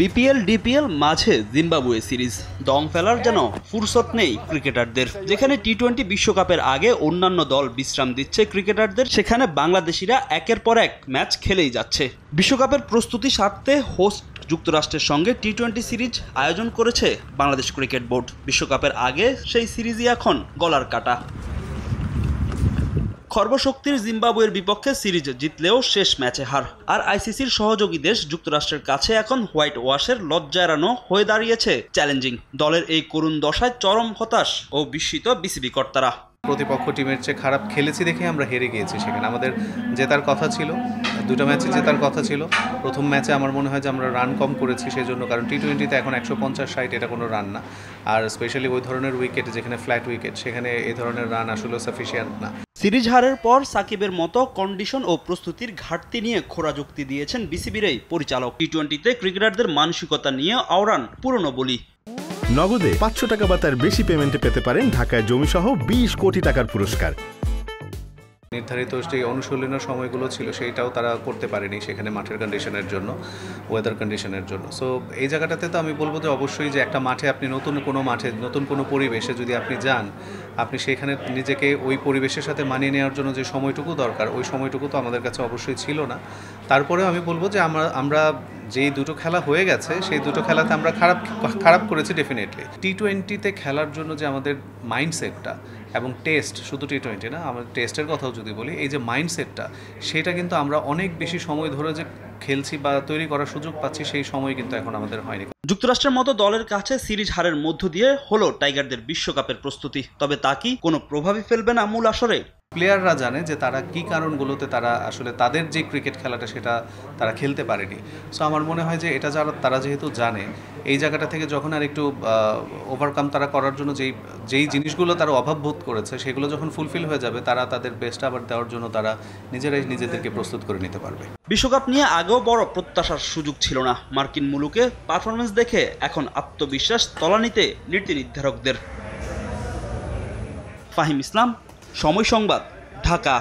BPL DPL মাঝে Zimbabwe series দং ফেলার যেন ফুরসত নেই ক্রিকেটারদের যেখানে টি টোয়েন্টি বিশ্বকাপের আগে অন্যান্য দল বিশ্রাম দিচ্ছে ক্রিকেটারদের সেখানে বাংলাদেশিরা একের পর এক ম্যাচ খেলেই যাচ্ছে বিশ্বকাপের প্রস্তুতি সারতে হোস্ট যুক্তরাষ্ট্রের সঙ্গে টি টোয়েন্টি সিরিজ আয়োজন করেছে বাংলাদেশ ক্রিকেট বোর্ড বিশ্বকাপের আগে সেই সিরিজই এখন গলার কাটা খর্বশক্তির জিম্বাবুয়ের বিপক্ষে সিরিজ জিতলেও শেষ ম্যাচে হার আর আইসিসির সহযোগী দেশ যুক্তরাষ্ট্রের কাছে এখন হোয়াইট ওয়াশের লজ্জা এড়ানো হয়ে দাঁড়িয়েছে চ্যালেঞ্জিং দলের এই করুণ দশায় চরম হতাশ ও বিস্মিত বিসিবি কর্তারা প্রতিপক্ষ টিমের চেয়ে খারাপ খেলেছি দেখে আমরা হেরে গিয়েছি সেখানে আমাদের জেতার কথা ছিল দুটো ম্যাচে জেতার কথা ছিল প্রথম ম্যাচে আমার মনে হয় যে আমরা রান কম করেছি সেই জন্য কারণ টি টোয়েন্টিতে এখন একশো পঞ্চাশ ষাট এটা কোনো রান না আর স্পেশালি ওই ধরনের উইকেট যেখানে ফ্ল্যাট উইকেট সেখানে এই ধরনের রান আসলে সাফিসিয়েন্ট না সিরিজ হারের পর সাকিবের মতো কন্ডিশন ও প্রস্তুতির ঘাটতি নিয়ে খোরা যুক্তি দিয়েছেন বিসিবির এই পরিচালক টি টোয়েন্টিতে ক্রিকেটারদের মানসিকতা নিয়ে আওরান পুরনো বলি নগদে পাঁচশো টাকা বা তার বেশি পেমেন্টে পেতে পারেন ঢাকায় জমিসহ বিশ কোটি টাকার পুরস্কার নির্ধারিত যে অনুশীলনের সময়গুলো ছিল সেইটাও তারা করতে পারেনি সেখানে মাঠের কন্ডিশনের জন্য ওয়েদার কন্ডিশনের জন্য সো এই জায়গাটাতে তো আমি বলবো যে অবশ্যই যে একটা মাঠে আপনি নতুন কোনো মাঠে নতুন কোনো পরিবেশে যদি আপনি যান আপনি সেখানে নিজেকে ওই পরিবেশের সাথে মানিয়ে নেওয়ার জন্য যে সময়টুকু দরকার ওই সময়টুকু তো আমাদের কাছে অবশ্যই ছিল না তারপরেও আমি বলবো যে আমরা আমরা যেই দুটো খেলা হয়ে গেছে সেই দুটো খেলাতে আমরা খারাপ খারাপ করেছি ডেফিনেটলি টি টোয়েন্টিতে খেলার জন্য যে আমাদের মাইন্ডসেটটা এবং টেস্ট শুধু টি টোয়েন্টি না আমরা টেস্টের কথাও যদি বলি এই যে মাইন্ডসেটটা সেটা কিন্তু আমরা অনেক বেশি সময় ধরে যে খেলছি বা তৈরি করার সুযোগ পাচ্ছি সেই সময় কিন্তু এখন আমাদের হয়নি যুক্তরাষ্ট্রের মতো দলের কাছে সিরিজ হারের মধ্য দিয়ে হলো টাইগারদের বিশ্বকাপের প্রস্তুতি তবে তা কি কোনো প্রভাবই ফেলবে না মূল আসরে প্লেয়াররা জানে যে তারা কি কারণগুলোতে তারা আসলে তাদের যে ক্রিকেট খেলাটা সেটা তারা খেলতে পারেনি সো আমার মনে হয় যে এটা যারা তারা যেহেতু জানে এই জায়গাটা থেকে যখন আর একটু ওভারকাম তারা করার জন্য যেই যেই জিনিসগুলো তারা অভাব বোধ করেছে সেগুলো যখন ফুলফিল হয়ে যাবে তারা তাদের বেস্ট আবার দেওয়ার জন্য তারা নিজেরাই নিজেদেরকে প্রস্তুত করে নিতে পারবে বিশ্বকাপ নিয়ে আগেও বড় প্রত্যাশার সুযোগ ছিল না মার্কিন মুলুকে পারফরমেন্স দেখে এখন আত্মবিশ্বাস তলানিতে নীতি নির্ধারকদের ফাহিম ইসলাম সময় সংবাদ ঢাকা